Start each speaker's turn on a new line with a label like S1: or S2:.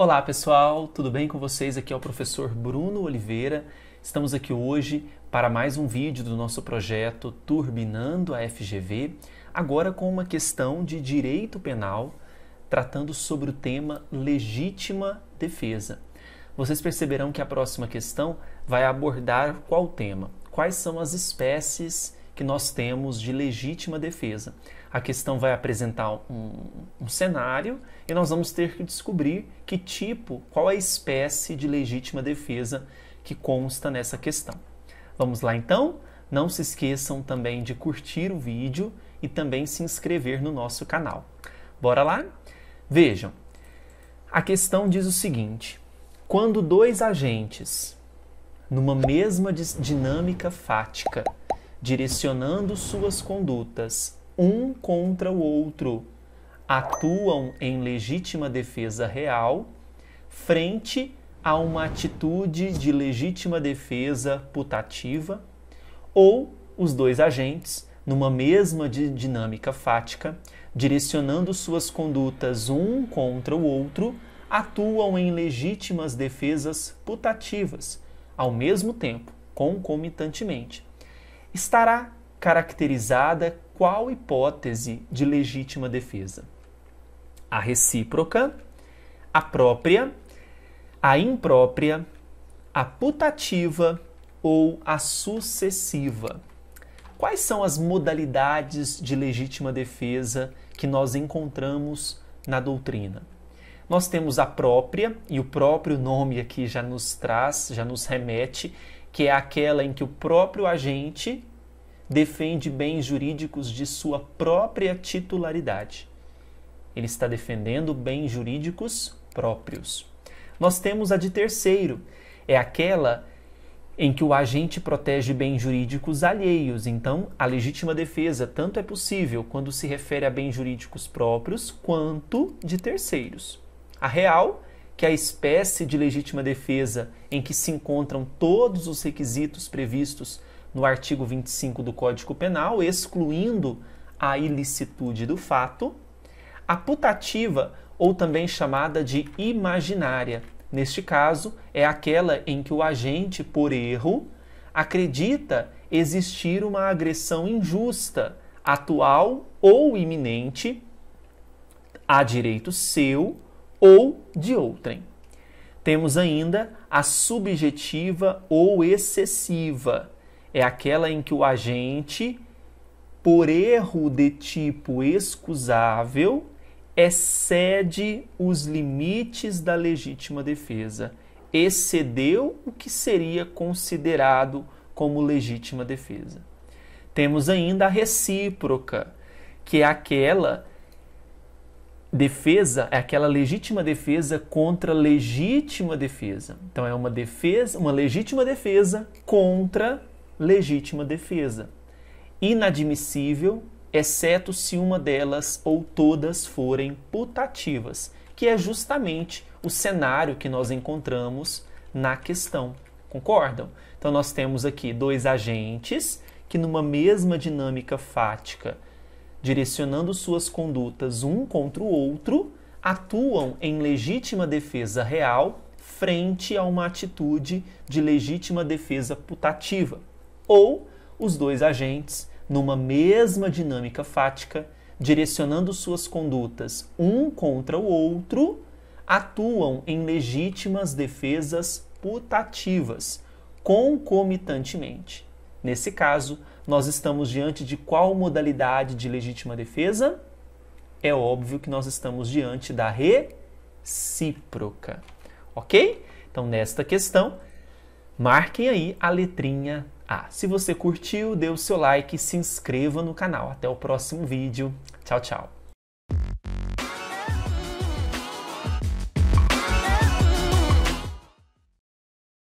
S1: Olá pessoal, tudo bem com vocês? Aqui é o professor Bruno Oliveira. Estamos aqui hoje para mais um vídeo do nosso projeto Turbinando a FGV, agora com uma questão de direito penal, tratando sobre o tema legítima defesa. Vocês perceberão que a próxima questão vai abordar qual tema? Quais são as espécies que nós temos de legítima defesa? A questão vai apresentar um, um, cenário e nós vamos ter que descobrir que tipo, qual a espécie de legítima defesa que consta nessa questão. Vamos lá então? Não se esqueçam também de curtir o vídeo e também se inscrever no nosso canal. Bora lá? Vejam, a questão diz o seguinte: quando dois agentes, numa mesma dinâmica fática, direcionando suas condutas um contra o outro, atuam em legítima defesa real frente a uma atitude de legítima defesa putativa ou os dois agentes numa mesma dinâmica fática, direcionando suas condutas um contra o outro, atuam em legítimas defesas putativas, ao mesmo tempo, concomitantemente. Estará caracterizada qual hipótese de legítima defesa? A recíproca, a própria, a imprópria, a putativa ou a sucessiva. Quais são as modalidades de legítima defesa que nós encontramos na doutrina? Nós temos a própria, e o próprio nome aqui já nos traz, já nos remete, que é aquela em que o próprio agente defende bens jurídicos de sua própria titularidade. Ele está defendendo bens jurídicos próprios. Nós temos a de terceiro, é aquela em que o agente protege bens jurídicos alheios. Então, a legítima defesa tanto é possível quando se refere a bens jurídicos próprios quanto de terceiros. A real, que é a espécie de legítima defesa em que se encontram todos os requisitos previstos no artigo 25 do Código Penal, excluindo a ilicitude do fato, a putativa, ou também chamada de imaginária. Neste caso, é aquela em que o agente, por erro, acredita existir uma agressão injusta, atual ou iminente, a direito seu ou de outrem. Temos ainda a subjetiva ou excessiva, é aquela em que o agente, por erro de tipo excusável, excede os limites da legítima defesa, excedeu o que seria considerado como legítima defesa. Temos ainda a recíproca, que é aquela defesa, é aquela legítima defesa contra legítima defesa. Então é uma defesa, uma legítima defesa contra legítima defesa. Inadmissível, exceto se uma delas ou todas forem putativas, que é justamente o cenário que nós encontramos na questão. Concordam? Então nós temos aqui dois agentes que numa mesma dinâmica fática, direcionando suas condutas um contra o outro, atuam em legítima defesa real frente a uma atitude de legítima defesa putativa ou os dois agentes numa mesma dinâmica fática, direcionando suas condutas um contra o outro, atuam em legítimas defesas putativas, concomitantemente. Nesse caso, nós estamos diante de qual modalidade de legítima defesa? É óbvio que nós estamos diante da recíproca. Ok? Então, nesta questão, marquem aí a letrinha ah, se você curtiu, dê o seu like, se inscreva no canal. Até o próximo vídeo. Tchau, tchau.